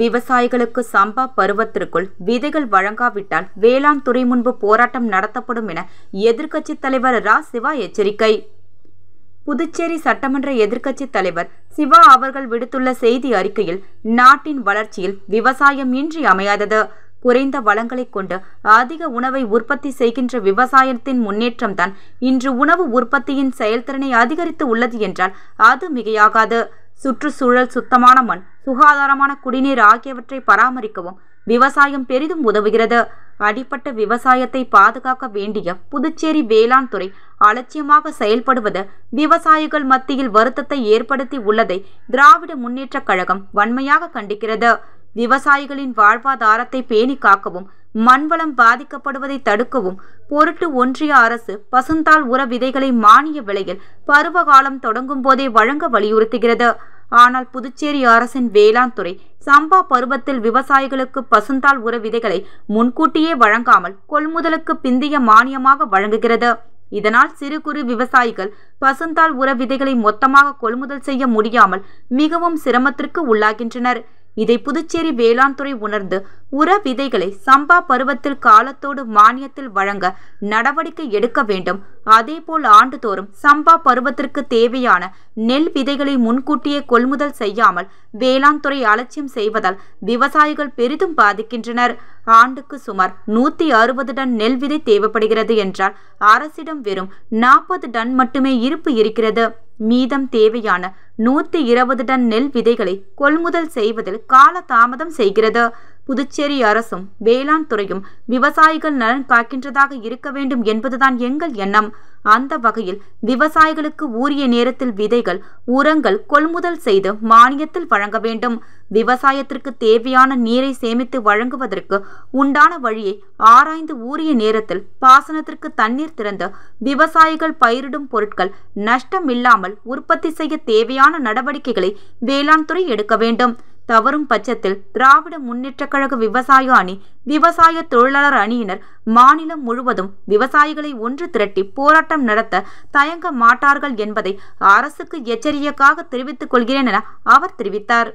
விவசாயிகளுக்கு சம்பா பருவத்திற்குள் விதைகள் வழங்காவிட்டால் வேளாண் துறை முன்பு போராட்டம் நடத்தப்படும் என எதிர்க்கட்சித் தலைவர் ரா சிவா எச்சரிக்கை புதுச்சேரி சட்டமன்ற எதிர்க்கட்சித் தலைவர் சிவா அவர்கள் விடுத்துள்ள செய்தி அறிக்கையில் நாட்டின் வளர்ச்சியில் விவசாயம் இன்றி அமையாதது குறைந்த வளங்களை கொண்டு அதிக உணவை உற்பத்தி செய்கின்ற விவசாயத்தின் முன்னேற்றம்தான் இன்று உணவு உற்பத்தியின் செயல்திறனை அதிகரித்து உள்ளது என்றால் அது மிகையாகாது சுற்றுச்சூழல் சுத்தமான மண் சுகாதாரமான குடிநீர் ஆகியவற்றை பராமரிக்கவும் விவசாயம் பெரிதும் உதவுகிறது அடிப்பட்ட விவசாயத்தை பாதுகாக்க வேண்டிய புதுச்சேரி வேளாண் துறை அலட்சியமாக செயல்படுவது விவசாயிகள் மத்தியில் வருத்தத்தை ஏற்படுத்தி உள்ளதை திராவிட முன்னேற்றக் கழகம் வன்மையாக கண்டிக்கிறது விவசாயிகளின் வாழ்வாதாரத்தை பேணி காக்கவும் மண்வளம் பாதிக்கப்படுவதை தடுக்கவும் பொருட்டு ஒன்றிய அரசு பசுந்தால் உர விதைகளை மானிய விலையில் பருவகாலம் தொடங்கும் போதே வழங்க வலியுறுத்துகிறது ஆனால் புதுச்சேரி அரசின் வேளாண் துறை சம்பா பருவத்தில் விவசாயிகளுக்கு பசுந்தால் உர விதைகளை முன்கூட்டியே வழங்காமல் கொள்முதலுக்கு பிந்தைய மானியமாக வழங்குகிறது இதனால் சிறு குறு விவசாயிகள் பசுந்தால் உர விதைகளை மொத்தமாக கொள்முதல் செய்ய முடியாமல் மிகவும் சிரமத்திற்கு உள்ளாகின்றனர் இதை புதுச்சேரி வேளாண் துறை உணர்ந்து உர விதைகளை சம்பா பருவத்தில் காலத்தோடு மானியத்தில் வழங்க நடவடிக்கை எடுக்க வேண்டும் அதேபோல் ஆண்டுதோறும் சம்பா பருவத்திற்கு தேவையான நெல் விதைகளை முன்கூட்டியே கொள்முதல் செய்யாமல் வேளாண் துறை அலட்சியம் செய்வதால் விவசாயிகள் பெரிதும் பாதிக்கின்றனர் ஆண்டுக்கு சுமார் நூத்தி அறுபது டன் நெல் விதை தேவைப்படுகிறது என்றால் அரசிடம் வெறும் நாற்பது டன் மட்டுமே இருப்பு இருக்கிறது மீதம் தேவையான நூத்தி இருபது டன் நெல் விதைகளை கொள்முதல் செய்வதில் கால தாமதம் செய்கிறது புதுச்சேரி அரசும் வேளாண் துறையும் விவசாயிகள் நலன் காக்கின்றதாக இருக்க வேண்டும் என்பதுதான் எங்கள் எண்ணம் அந்த வகையில் விவசாயிகளுக்கு உரிய நேரத்தில் விதைகள் உரங்கள் கொள்முதல் செய்து மானியத்தில் வழங்க வேண்டும் விவசாயத்திற்கு தேவையான நீரை சேமித்து வழங்குவதற்கு உண்டான வழியை ஆராய்ந்து உரிய நேரத்தில் பாசனத்திற்கு தண்ணீர் திறந்து விவசாயிகள் பயிரிடும் பொருட்கள் நஷ்டம் இல்லாமல் உற்பத்தி செய்ய தேவையான நடவடிக்கைகளை வேளாண் துறை எடுக்க வேண்டும் தவறும் பட்சத்தில் திராவிட முன்னேற்றக் கழக விவசாய அணி விவசாய தொழிலாளர் அணியினர் மாநிலம் முழுவதும் விவசாயிகளை ஒன்று திரட்டி போராட்டம் நடத்த தயங்க மாட்டார்கள் என்பதை அரசுக்கு எச்சரிக்கையாக தெரிவித்துக் கொள்கிறேன் என அவர் தெரிவித்தார்